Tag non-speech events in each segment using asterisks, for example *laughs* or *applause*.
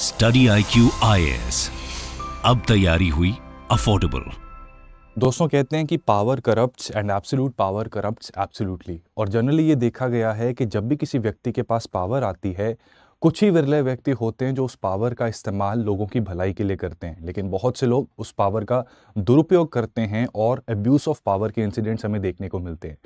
Study I Q आई अब तैयारी हुई अफोर्डेबल दोस्तों कहते हैं कि power corrupt and absolute power corrupt absolutely और जनरली ये देखा गया है कि जब भी किसी व्यक्ति के पास पावर आती है कुछ ही विरले व्यक्ति होते हैं जो उस पावर का इस्तेमाल लोगों की भलाई के लिए करते हैं लेकिन बहुत से लोग उस पावर का दुरुपयोग करते हैं और एब्यूज़ ऑफ पावर के इंसिडेंट्स हमें देखने को मिलते हैं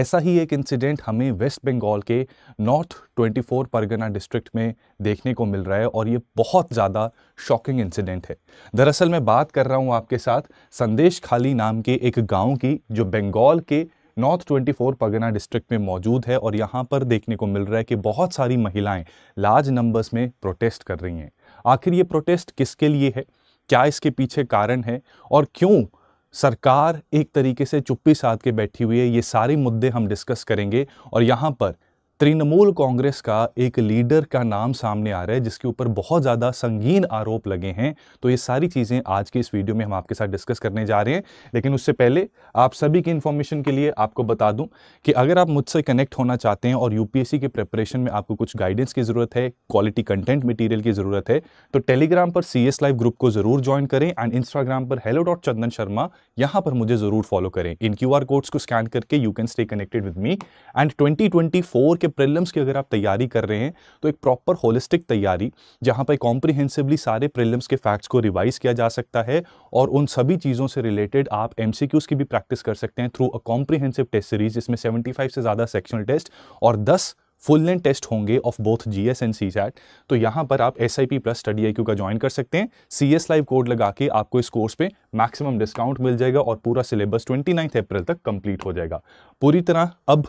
ऐसा ही एक इंसिडेंट हमें वेस्ट बंगाल के नॉर्थ 24 परगना डिस्ट्रिक्ट में देखने को मिल रहा है और ये बहुत ज़्यादा शॉकिंग इंसिडेंट है दरअसल मैं बात कर रहा हूँ आपके साथ संदेश खाली नाम के एक गाँव की जो बंगाल के नॉर्थ 24 पगना डिस्ट्रिक्ट में मौजूद है और यहाँ पर देखने को मिल रहा है कि बहुत सारी महिलाएं लार्ज नंबर्स में प्रोटेस्ट कर रही हैं आखिर ये प्रोटेस्ट किसके लिए है क्या इसके पीछे कारण है और क्यों सरकार एक तरीके से चुप्पी साध के बैठी हुई है ये सारे मुद्दे हम डिस्कस करेंगे और यहाँ पर तृणमूल कांग्रेस का एक लीडर का नाम सामने आ रहा है जिसके ऊपर बहुत ज़्यादा संगीन आरोप लगे हैं तो ये सारी चीज़ें आज के इस वीडियो में हम आपके साथ डिस्कस करने जा रहे हैं लेकिन उससे पहले आप सभी की इन्फॉर्मेशन के लिए आपको बता दूं कि अगर आप मुझसे कनेक्ट होना चाहते हैं और यूपीएससी के प्रेपरेशन में आपको कुछ गाइडेंस की ज़रूरत है क्वालिटी कंटेंट मटीरियल की ज़रूरत है तो टेलीग्राम पर सी लाइव ग्रुप को ज़रूर ज्वाइन करें एंड इंस्टाग्राम पर हेलो डॉट चंदन शर्मा यहाँ पर मुझे ज़रूर फॉलो करें इन क्यू आर कोड्स को स्कैन करके you can stay connected with me and twenty के के प्रिलम्स की अगर आप तैयारी कर रहे हैं तो एक प्रॉपर होलिस्टिक तैयारी जहाँ पर कॉम्प्रिहेंसिवली सारे प्रिलम्स के फैक्ट्स को रिवाइज किया जा सकता है और उन सभी चीज़ों से रिलेटेड आप एम की भी प्रैक्टिस कर सकते हैं through a comprehensive test series जिसमें 75 से ज़्यादा सेक्शनल टेस्ट और दस फुल लेंथ टेस्ट होंगे of both G S and C SAT तो यहाँ पर आप S I P plus study I Q का ज्वाइन कर सकते हैं सी एस लाइव कोड लगा के आपको इस कोर्स पे मैक्सिमम डिस्काउंट मिल जाएगा और पूरा सिलेबस ट्वेंटी नाइन्थ अप्रैल तक कंप्लीट हो जाएगा पूरी तरह अब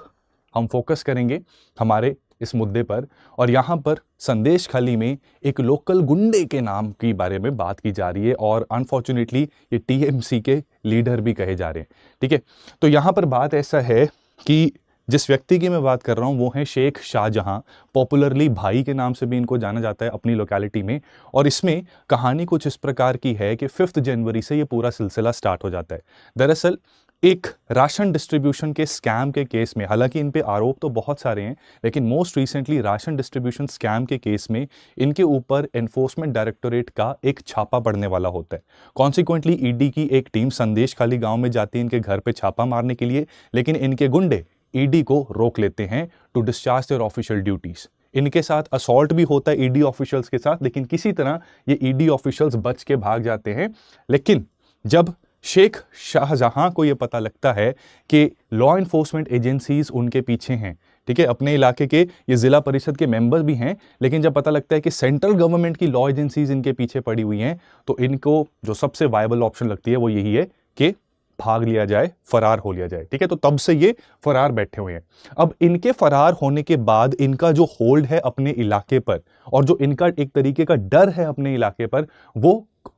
हम फोकस करेंगे हमारे इस मुद्दे पर और यहाँ पर संदेश खली में एक लोकल गुंडे के नाम के बारे में बात की जा रही है और अनफॉर्चुनेटली ये टीएमसी के लीडर भी कहे जा रहे हैं ठीक है तो यहाँ पर बात ऐसा है कि जिस व्यक्ति की मैं बात कर रहा हूँ वो है शेख शाहजहाँ पॉपुलरली भाई के नाम से भी इनको जाना जाता है अपनी लोकेलिटी में और इसमें कहानी कुछ इस प्रकार की है कि फिफ्थ जनवरी से ये पूरा सिलसिला स्टार्ट हो जाता है दरअसल एक राशन डिस्ट्रीब्यूशन के स्कैम के केस में हालांकि इन पे आरोप तो बहुत सारे हैं लेकिन most recently ration distribution scam के केस में इनके ऊपर एनफोर्समेंट डायरेक्टोरेट का एक छापा पड़ने वाला होता है कॉन्सिक्वेंटली ईडी e की एक टीम संदेश खाली गांव में जाती है इनके घर पे छापा मारने के लिए लेकिन इनके गुंडे ईडी e को रोक लेते हैं to discharge their official duties इनके साथ असॉल्ट भी होता है ईडी e ऑफिशियल्स के साथ लेकिन किसी तरह ये ईडी ऑफिशियल्स बच के भाग जाते हैं लेकिन जब शेख शाहजहां को यह पता लगता है कि लॉ इन्फोर्समेंट एजेंसीज उनके पीछे हैं ठीक है अपने इलाके के ये ज़िला परिषद के मेंबर भी हैं लेकिन जब पता लगता है कि सेंट्रल गवर्नमेंट की लॉ एजेंसीज इनके पीछे पड़ी हुई हैं तो इनको जो सबसे वायबल ऑप्शन लगती है वो यही है कि भाग लिया जाए फरार हो लिया जाए ठीक है तो तब से ये फरार बैठे हुए हैं अब इनके फरार होने के बाद इनका जो होल्ड है अपने इलाके पर और जो इनका एक तरीके का डर है अपने इलाके पर वो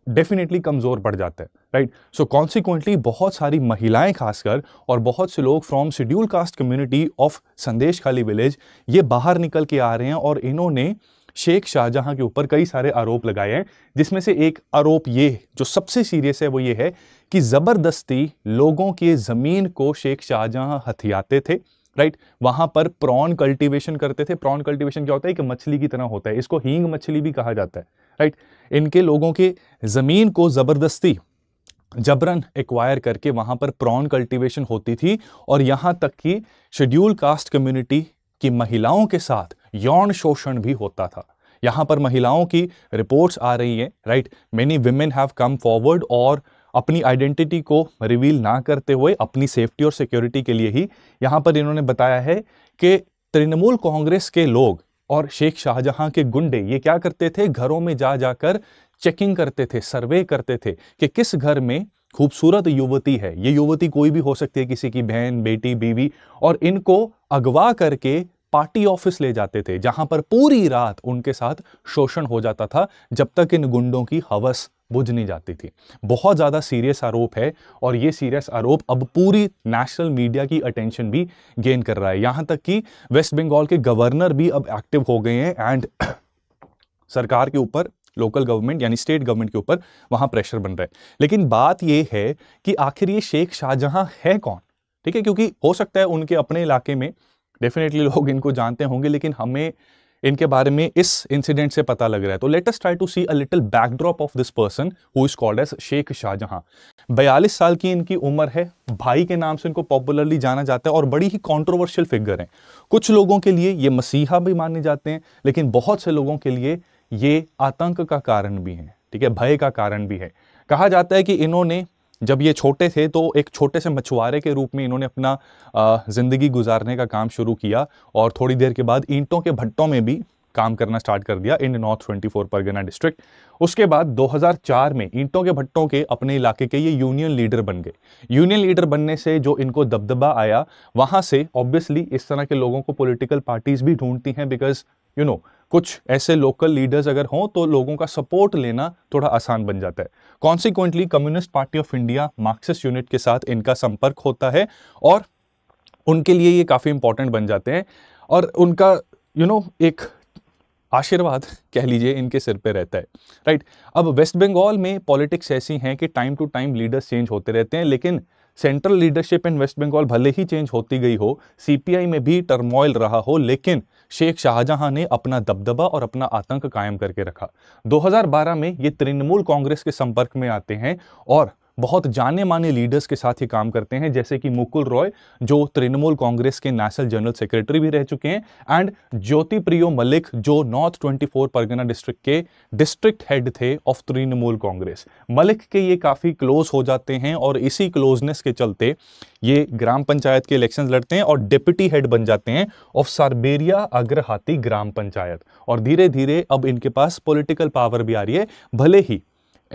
डेफिनेटली कमज़ोर पड़ जाता है राइट सो कॉन्सिक्वेंटली बहुत सारी महिलाएं खासकर और बहुत से लोग from schedule caste community of Sandeshkhali village ये बाहर निकल के आ रहे हैं और इन्होंने शेख शाहजहां के ऊपर कई सारे आरोप लगाए हैं जिसमें से एक आरोप ये जो सबसे सीरियस है वो ये है कि ज़बरदस्ती लोगों की ज़मीन को शेख शाहजहां हथियाते थे राइट right? वहां पर प्रॉन कल्टीवेशन करते थे प्रॉन कल्टीवेशन क्या होता है एक मछली की तरह होता है इसको हींग मछली भी कहा जाता है राइट इनके लोगों के ज़मीन को ज़बरदस्ती जबरन एक्वायर करके वहाँ पर प्रॉन कल्टीवेशन होती थी और यहाँ तक कि शेड्यूल कास्ट कम्युनिटी की महिलाओं के साथ यौन शोषण भी होता था यहाँ पर महिलाओं की रिपोर्ट्स आ रही हैं right many women have come forward और अपनी आइडेंटिटी को रिवील ना करते हुए अपनी सेफ्टी और सिक्योरिटी के लिए ही यहाँ पर इन्होंने बताया है कि तृणमूल कांग्रेस के लोग और शेख शाहजहां के गुंडे ये क्या करते थे घरों में जा जाकर चेकिंग करते थे सर्वे करते थे कि किस घर में खूबसूरत युवती है ये युवती कोई भी हो सकती है किसी की बहन बेटी बीवी और इनको अगवा करके पार्टी ऑफिस ले जाते थे जहां पर पूरी रात उनके साथ शोषण हो जाता था जब तक इन गुंडों की हवस बुझ नहीं जाती थी बहुत ज़्यादा सीरियस आरोप है और ये सीरियस आरोप अब पूरी नेशनल मीडिया की अटेंशन भी गेन कर रहा है यहाँ तक कि वेस्ट बंगाल के गवर्नर भी अब एक्टिव हो गए हैं एंड *coughs* सरकार के ऊपर लोकल गवर्नमेंट यानी स्टेट गवर्नमेंट के ऊपर वहाँ प्रेशर बन रहा है लेकिन बात ये है कि आखिर ये शेख शाहजहाँ है कौन ठीक है क्योंकि हो सकता है उनके अपने इलाके में डेफिनेटली लोग इनको जानते होंगे लेकिन हमें इनके बारे में इस इंसिडेंट से पता लग रहा है तो latest try to see a little backdrop of this person who is called as Sheikh Shahjahan बयालीस साल की इनकी उम्र है भाई के नाम से इनको पॉपुलरली जाना जाता है और बड़ी ही कॉन्ट्रोवर्शियल फिगर हैं कुछ लोगों के लिए ये मसीहा भी माने जाते हैं लेकिन बहुत से लोगों के लिए ये आतंक का कारण भी है ठीक है भय का कारण भी है कहा जाता है कि इन्होंने जब ये छोटे थे तो एक छोटे से मछुआरे के रूप में इन्होंने अपना ज़िंदगी गुजारने का काम शुरू किया और थोड़ी देर के बाद ईंटों के भट्टों में भी काम करना स्टार्ट कर दिया इन नॉर्थ 24 परगना डिस्ट्रिक्ट उसके बाद 2004 में ईंटों के भट्टों के अपने इलाके के ये यूनियन लीडर बन गए यूनियन लीडर बनने से जो इनको दबदबा आया वहाँ से ऑब्वियसली इस तरह के लोगों को पॉलिटिकल पार्टीज भी ढूंढती हैं बिकॉज यू नो कुछ ऐसे लोकल लीडर्स अगर हों तो लोगों का सपोर्ट लेना थोड़ा आसान बन जाता है consequently Communist Party of India Marxist unit के साथ इनका संपर्क होता है और उनके लिए ये काफ़ी इंपॉर्टेंट बन जाते हैं और उनका यू you नो know, एक आशीर्वाद *laughs* कह लीजिए इनके सिर पे रहता है राइट अब वेस्ट बंगाल में पॉलिटिक्स ऐसी हैं कि time to time leaders change होते रहते हैं लेकिन central leadership in West Bengal भले ही चेंज होती गई हो सीपीआई में भी टर्मोइल रहा हो लेकिन शेख शाहजहां ने अपना दबदबा और अपना आतंक कायम करके रखा 2012 में ये तृणमूल कांग्रेस के संपर्क में आते हैं और बहुत जाने माने लीडर्स के साथ ही काम करते हैं जैसे कि मुकुल रॉय जो तृणमूल कांग्रेस के नेशनल जनरल सेक्रेटरी भी रह चुके हैं एंड ज्योति प्रियो मलिक जो नॉर्थ 24 परगना डिस्ट्रिक्ट के डिस्ट्रिक्ट हेड थे ऑफ तृणमूल कांग्रेस मलिक के ये काफ़ी क्लोज हो जाते हैं और इसी क्लोजनेस के चलते ये ग्राम पंचायत के इलेक्शन लड़ते हैं और डिप्टी हेड बन जाते हैं ऑफ सारबेरिया अग्रहाती ग्राम पंचायत और धीरे धीरे अब इनके पास पॉलिटिकल पावर भी आ रही है भले ही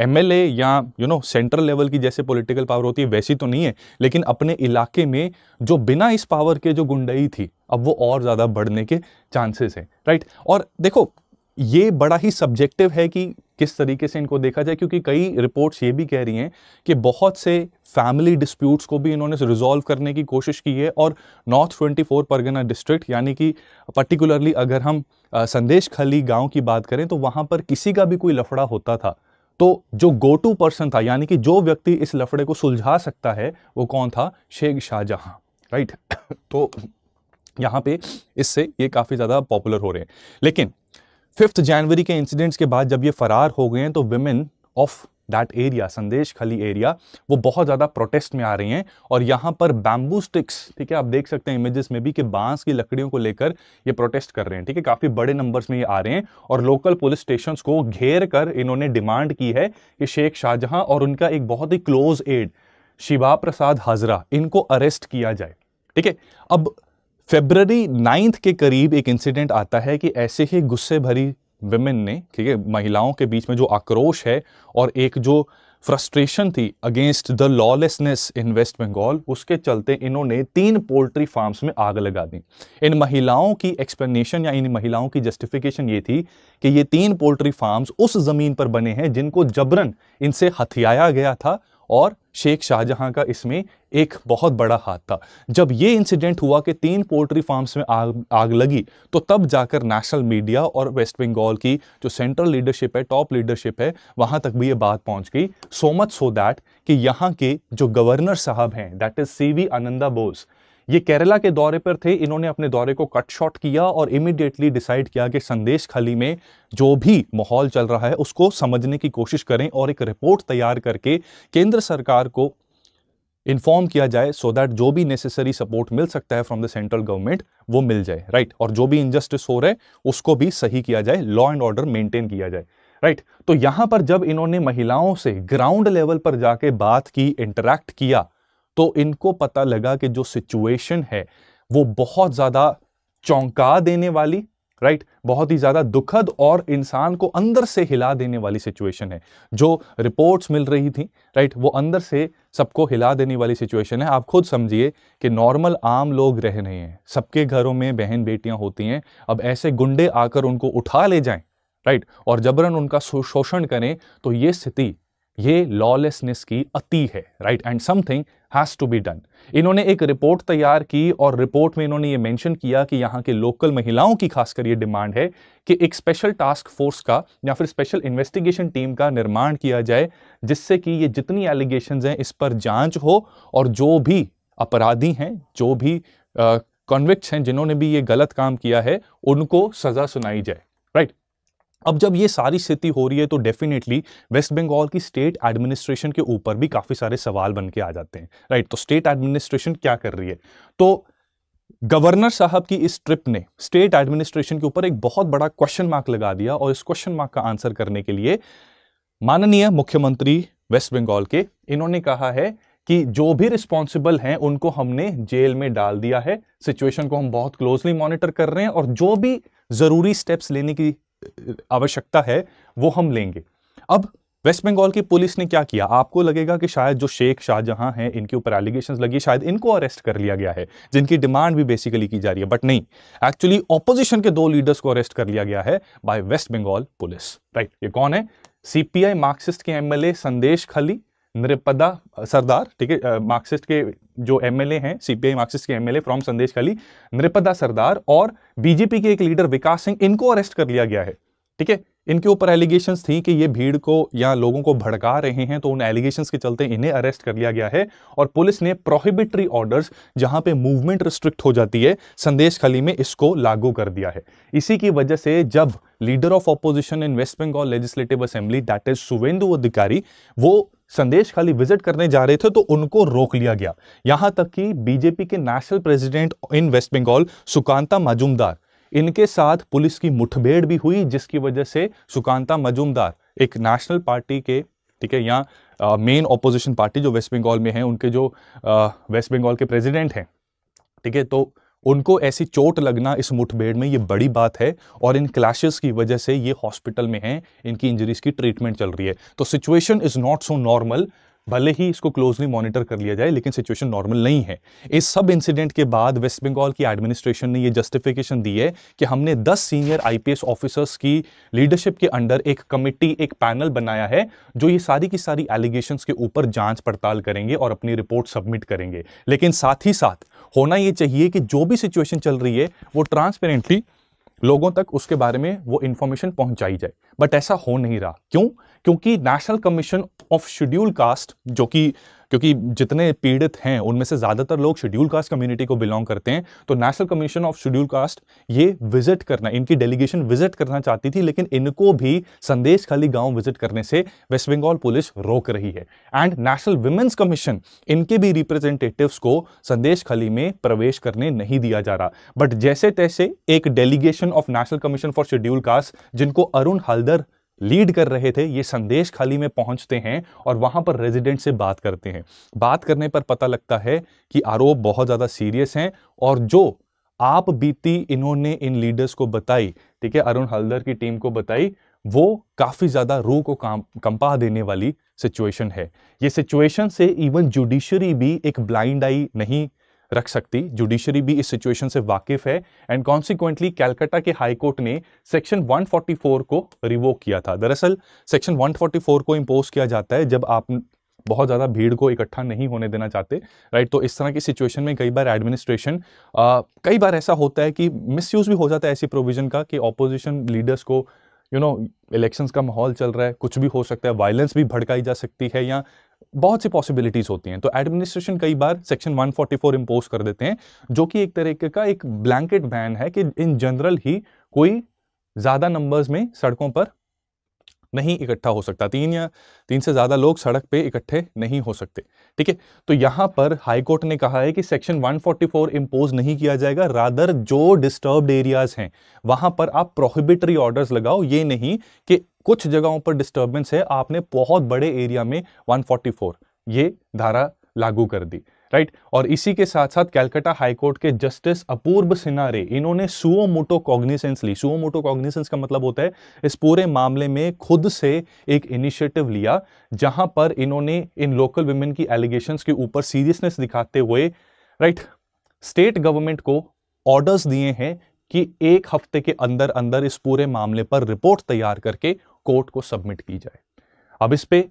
एमएलए या यू नो सेंट्रल लेवल की जैसे पॉलिटिकल पावर होती है वैसी तो नहीं है लेकिन अपने इलाके में जो बिना इस पावर के जो गुंडई थी अब वो और ज़्यादा बढ़ने के चांसेस हैं राइट और देखो ये बड़ा ही सब्जेक्टिव है कि किस तरीके से इनको देखा जाए क्योंकि कई रिपोर्ट्स ये भी कह रही हैं कि बहुत से फैमिली डिस्प्यूट्स को भी इन्होंने रिजॉल्व करने की कोशिश की है और नॉर्थ 24 परगना डिस्ट्रिक्ट यानी कि पर्टिकुलरली अगर हम संदेश खली गांव की बात करें तो वहाँ पर किसी का भी कोई लफड़ा होता था तो जो गो टू पर्सन था यानी कि जो व्यक्ति इस लफड़े को सुलझा सकता है वो कौन था शेख शाहजहां राइट *coughs* तो यहां पे इससे ये काफ़ी ज़्यादा पॉपुलर हो रहे हैं लेकिन फिफ्थ जनवरी के इंसिडेंट्स के बाद जब ये फरार हो गए हैं तो विमेन ऑफ दैट एरिया संदेश खली एरिया वो बहुत ज़्यादा प्रोटेस्ट में आ रही हैं और यहाँ पर बैम्बू स्टिक्स ठीक है आप देख सकते हैं इमेजेस में भी कि बांस की लकड़ियों को लेकर ये प्रोटेस्ट कर रहे हैं ठीक है काफ़ी बड़े नंबर्स में ये आ रहे हैं और लोकल पुलिस स्टेशन को घेर कर इन्होंने डिमांड की है कि शेख शाहजहाँ और उनका एक बहुत ही क्लोज एड शिवा प्रसाद हाजरा इनको अरेस्ट किया जाए ठीक है अब फेबररी नाइन्थ के करीब एक इंसिडेंट आता है कि ऐसे ही गुस्से भरी विमेन ने ठीक है महिलाओं के बीच में जो आक्रोश है और एक जो फ्रस्ट्रेशन थी against the lawlessness in West Bengal उसके चलते इन्होंने तीन पोल्ट्री फार्म्स में आग लगा दी इन महिलाओं की एक्सप्लेनेशन या इन महिलाओं की जस्टिफिकेशन ये थी कि ये तीन पोल्ट्री फार्म्स उस ज़मीन पर बने हैं जिनको जबरन इनसे हथियाया गया था और शेख शाहजहां का इसमें एक बहुत बड़ा हाथ था जब ये इंसिडेंट हुआ कि तीन पोल्ट्री फार्म्स में आग आग लगी तो तब जाकर नेशनल मीडिया और वेस्ट बंगाल की जो सेंट्रल लीडरशिप है टॉप लीडरशिप है वहाँ तक भी ये बात पहुँच गई सो मच सो दैट कि यहाँ के जो गवर्नर साहब हैं that is C V Ananda Bose ये केरला के दौरे पर थे इन्होंने अपने दौरे को कट शॉर्ट किया और इमिडिएटली डिसाइड किया कि संदेश खाली में जो भी माहौल चल रहा है उसको समझने की कोशिश करें और एक रिपोर्ट तैयार करके केंद्र सरकार को इन्फॉर्म किया जाए सो so दैट जो भी नेसेसरी सपोर्ट मिल सकता है फ्रॉम द सेंट्रल गवर्नमेंट वो मिल जाए राइट right? और जो भी इनजस्टिस हो रहा है उसको भी सही किया जाए लॉ एंड ऑर्डर मेंटेन किया जाए राइट right? तो यहां पर जब इन्होंने महिलाओं से ग्राउंड लेवल पर जाके बात की इंटरेक्ट किया तो इनको पता लगा कि जो सिचुएशन है वो बहुत ज़्यादा चौंका देने वाली राइट right? बहुत ही ज़्यादा दुखद और इंसान को अंदर से हिला देने वाली सिचुएशन है जो रिपोर्ट्स मिल रही थी राइट right? वो अंदर से सबको हिला देने वाली सिचुएशन है आप खुद समझिए कि नॉर्मल आम लोग रह रहे हैं सबके घरों में बहन बेटियां होती हैं अब ऐसे गुंडे आकर उनको उठा ले जाएं राइट right? और जबरन उनका शोषण करें तो ये स्थिति ये लॉलेसनेस की अति है right and something has to be done इन्होंने एक रिपोर्ट तैयार की और रिपोर्ट में इन्होंने ये मेंशन किया कि यहाँ के लोकल महिलाओं की खासकर ये डिमांड है कि एक स्पेशल टास्क फोर्स का या फिर स्पेशल इन्वेस्टिगेशन टीम का निर्माण किया जाए जिससे कि ये जितनी एलिगेशन हैं इस पर जाँच हो और जो भी अपराधी हैं जो भी कॉन्विक्ट हैं जिन्होंने भी ये गलत काम किया है उनको सज़ा सुनाई जाए राइट right? अब जब ये सारी स्थिति हो रही है तो डेफिनेटली वेस्ट बंगाल की स्टेट एडमिनिस्ट्रेशन के ऊपर भी काफ़ी सारे सवाल बन के आ जाते हैं राइट तो स्टेट एडमिनिस्ट्रेशन क्या कर रही है तो गवर्नर साहब की इस ट्रिप ने स्टेट एडमिनिस्ट्रेशन के ऊपर एक बहुत बड़ा क्वेश्चन मार्क लगा दिया और इस क्वेश्चन मार्क का आंसर करने के लिए माननीय मुख्यमंत्री वेस्ट बंगाल के इन्होंने कहा है कि जो भी रिस्पॉन्सिबल हैं उनको हमने जेल में डाल दिया है सिचुएशन को हम बहुत क्लोजली मॉनिटर कर रहे हैं और जो भी ज़रूरी स्टेप्स लेने की आवश्यकता है वो हम लेंगे अब वेस्ट बंगाल की पुलिस ने क्या किया आपको लगेगा कि शायद जो शेख शाहजहां हैं इनके ऊपर एलिगेशन लगी शायद इनको अरेस्ट कर लिया गया है जिनकी डिमांड भी बेसिकली की जा रही है बट नहीं एक्चुअली ऑपोजिशन के दो लीडर्स को अरेस्ट कर लिया गया है by West Bengal police right ये कौन है सीपीआई मार्क्सिस्ट के एमएलए संदेश खली नृपदा सरदार ठीक है मार्क्सिस्ट के जो एमएलए हैं सीपीआई मार्क्सिस्ट के एमएलए फ्रॉम संदेश खाली नृपदा सरदार और बीजेपी के एक लीडर विकास सिंह इनको अरेस्ट कर लिया गया है ठीक है इनके ऊपर एलिगेशंस थी कि ये भीड़ को या लोगों को भड़का रहे हैं तो उन एलिगेशंस के चलते इन्हें अरेस्ट कर लिया गया है और पुलिस ने प्रोहिबिटरी ऑर्डर्स जहां पे मूवमेंट रिस्ट्रिक्ट हो जाती है संदेश खली में इसको लागू कर दिया है इसी की वजह से जब leader of opposition in West Bengal legislative assembly that is Suvendu Adhikari वो संदेश खाली विजिट करने जा रहे थे तो उनको रोक लिया गया यहां तक कि बीजेपी के national president in West Bengal Sukanta Majumdar इनके साथ पुलिस की मुठभेड़ भी हुई जिसकी वजह से सुकांता मजूमदार एक नेशनल पार्टी के ठीक है यहाँ मेन ऑपोजिशन पार्टी जो वेस्ट बंगाल में है उनके जो वेस्ट बंगाल के प्रेजिडेंट हैं ठीक है तो उनको ऐसी चोट लगना इस मुठभेड़ में ये बड़ी बात है और इन क्लैशेस की वजह से ये हॉस्पिटल में हैं इनकी इंजरीज की ट्रीटमेंट चल रही है तो situation is not so normal भले ही इसको क्लोजली मॉनिटर कर लिया जाए लेकिन सिचुएशन नॉर्मल नहीं है इस सब इंसिडेंट के बाद वेस्ट बंगाल की एडमिनिस्ट्रेशन ने ये जस्टिफिकेशन दी है कि हमने 10 सीनियर आईपीएस ऑफिसर्स की लीडरशिप के अंडर एक कमेटी एक पैनल बनाया है जो ये सारी की सारी एलिगेशंस के ऊपर जांच पड़ताल करेंगे और अपनी रिपोर्ट सबमिट करेंगे लेकिन साथ ही साथ होना ये चाहिए कि जो भी सिचुएशन चल रही है वो ट्रांसपेरेंटली लोगों तक उसके बारे में वो इन्फॉर्मेशन पहुंचाई जाए बट ऐसा हो नहीं रहा क्यों क्योंकि national commission of schedule caste जो कि क्योंकि जितने पीड़ित हैं उनमें से ज़्यादातर लोग शेड्यूल कास्ट कम्युनिटी को बिलोंग करते हैं तो national commission of schedule caste ये विजिट करना इनकी डेलीगेशन विजिट करना चाहती थी लेकिन इनको भी संदेश खाली गाँव विजिट करने से वेस्ट बंगाल पुलिस रोक रही है एंड नेशनल वुमेन्स कमीशन इनके भी रिप्रेजेंटेटिवस को संदेश खाली में प्रवेश करने नहीं दिया जा रहा बट जैसे तैसे एक delegation of national commission for schedule caste जिनको अरुण हल्दर लीड कर रहे थे ये संदेश खाली में पहुंचते हैं और वहां पर रेजिडेंट से बात करते हैं बात करने पर पता लगता है कि आरोप बहुत ज़्यादा सीरियस हैं और जो आप बीती इन्होंने इन लीडर्स को बताई ठीक है अरुण हल्दर की टीम को बताई वो काफ़ी ज़्यादा रूह को काम कंपा देने वाली सिचुएशन है ये सिचुएशन से इवन जुडिशरी भी एक ब्लाइंड आई नहीं रख सकती जुडिशरी भी इस सिचुएशन से वाकिफ है एंड कॉन्सिक्वेंटली कैलकाटा के हाई कोर्ट ने सेक्शन 144 को रिवोक किया था दरअसल सेक्शन 144 को इम्पोज किया जाता है जब आप बहुत ज़्यादा भीड़ को इकट्ठा नहीं होने देना चाहते राइट तो इस तरह की सिचुएशन में कई बार एडमिनिस्ट्रेशन कई बार ऐसा होता है कि मिसयूज़ भी हो जाता है ऐसी प्रोविज़न का कि ऑपोजिशन लीडर्स को यू नो इलेक्शंस का माहौल चल रहा है कुछ भी हो सकता है वायलेंस भी भड़काई जा सकती है या बहुत सी पॉसिबिलिटीज़ होती हैं तो एडमिनिस्ट्रेशन कई बार सेक्शन 144 इंपोज कर देते हैं जो कि एक तरीके का एक ब्लैंकेट बैन है कि इन जनरल ही कोई ज़्यादा नंबर्स में सड़कों पर नहीं इकट्ठा हो सकता तीन या तीन से ज़्यादा लोग सड़क पे इकट्ठे नहीं हो सकते ठीक है तो यहां पर हाईकोर्ट ने कहा है कि सेक्शन 144 इंपोज नहीं किया जाएगा रादर जो डिस्टर्ब्ड एरियाज हैं वहां पर आप प्रोहिबिटरी ऑर्डर्स लगाओ ये नहीं कि कुछ जगहों पर डिस्टर्बेंस है आपने बहुत बड़े एरिया में 144 ये धारा लागू कर दी राइट और इसी के साथ साथ कैलकाटा हाईकोर्ट के जस्टिस अपूर्व सिनारे इन्होंने सुओ मोटो कॉग्निसेंस ली सुओ मोटो कॉग्निसेंस का मतलब होता है इस पूरे मामले में खुद से एक इनिशिएटिव लिया जहां पर इन्होंने इन लोकल वुमेन की एलिगेशंस के ऊपर सीरियसनेस दिखाते हुए राइट स्टेट गवर्नमेंट को ऑर्डर्स दिए हैं कि एक हफ्ते के अंदर अंदर इस पूरे मामले पर रिपोर्ट तैयार करके कोर्ट को सबमिट की जाए अब इस पर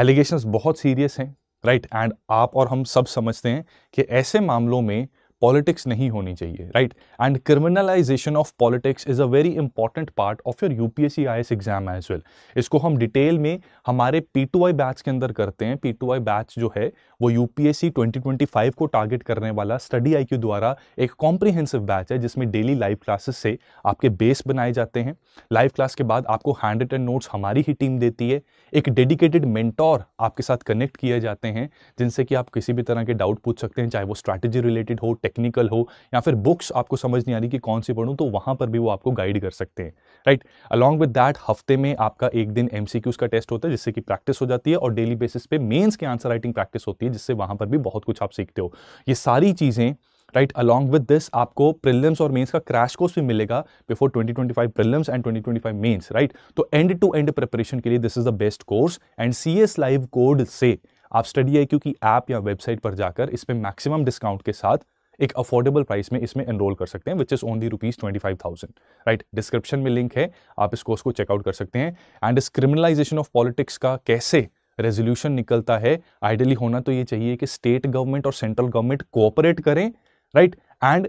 एलिगेशन बहुत सीरियस हैं राइट एंड आप और हम सब समझते हैं कि ऐसे मामलों में पॉलिटिक्स नहीं होनी चाहिए right and criminalisation of politics is a very important part of your U P S exam as well इसको हम डिटेल में हमारे पी टू आई बैच के अंदर करते हैं पी टू आई बैच जो है वो U P S C twenty twenty five को टारगेट करने वाला स्टडी आई क्यू द्वारा एक कॉम्प्रिहेंसिव बैच है जिसमें डेली लाइव क्लासेस से आपके बेस बनाए जाते हैं लाइव क्लास के बाद आपको हैंड रिटन नोट्स हमारी ही टीम देती है एक डेडिकेटेड मेंटोर आपके साथ कनेक्ट किए जाते हैं जिनसे कि आप किसी भी तरह के डाउट पूछ सकते हैं चाहे वो स्ट्रैटेजी रिलेटेड हो टेक्निकल हो या फिर बुक्स आपको समझ नहीं आ रही कि कौन सी पढ़ूँ तो वहाँ पर भी वो आपको गाइड कर सकते हैं राइट अलॉन्ग विद दैट हफ्ते में आपका एक दिन एम का टेस्ट होता है जिससे कि प्रैक्टिस हो जाती है और डेली बेसिस पे मेन्स की आंसर राइटिंग प्रैक्टिस होती है जिससे वहाँ पर भी बहुत कुछ आप सीखते हो ये सारी चीज़ें राइट अलॉन्ग विद दिस आपको प्रिलियम्स और मेंस का क्रैश कोर्स भी मिलेगा before 2025 prelims and 2025 mains right तो एंड टू एंड प्रिपरेशन के लिए this is the best course and C S live code से आप स्टडी आई क्यू की ऐप या वेबसाइट पर जाकर इस पर मैक्सिमम डिस्काउंट के साथ एक अफोर्डेबल प्राइस में इसमें एनरोल कर सकते हैं which is only rupees twenty five thousand right description में लिंक है आप इस कोर्स को चेकआउट कर सकते हैं एंड इस क्रिमिनलाइजेशन ऑफ पॉलिटिक्स का कैसे रेजोल्यूशन निकलता है आइडियली होना तो ये चाहिए कि स्टेट गवर्नमेंट और सेंट्रल गवर्नमेंट कोऑपरेट करें राइट एंड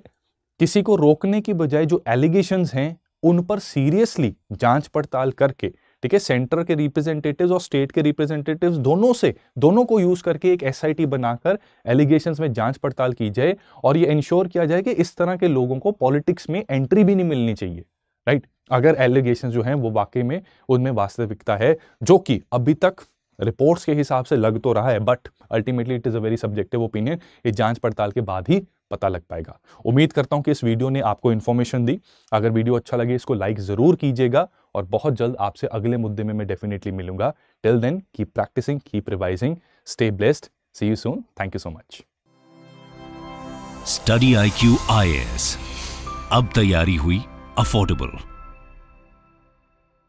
किसी को रोकने की बजाय जो एलिगेशन हैं उन पर सीरियसली जांच पड़ताल करके ठीक है सेंटर के रिप्रेजेंटेटिव्स और स्टेट के रिप्रेजेंटेटिव्स दोनों से दोनों को यूज करके एक एस बनाकर एलिगेशन में जांच पड़ताल की जाए और ये इंश्योर किया जाए कि इस तरह के लोगों को पॉलिटिक्स में एंट्री भी नहीं मिलनी चाहिए राइट अगर एलिगेशन जो हैं वो वाकई में उनमें वास्तविकता है जो कि अभी तक रिपोर्ट्स के हिसाब से लग तो रहा है but ultimately it is a very subjective opinion ये जांच पड़ताल के बाद ही पता लग पाएगा उम्मीद करता हूँ कि इस वीडियो ने आपको इन्फॉर्मेशन दी अगर वीडियो अच्छा लगे इसको लाइक ज़रूर कीजिएगा और बहुत जल्द आपसे अगले मुद्दे में मैं डेफिनेटली मिलूंगा till then keep practising keep revising stay blessed see you soon thank you so much study I Q I S अब तैयारी हुई अफोर्डेबल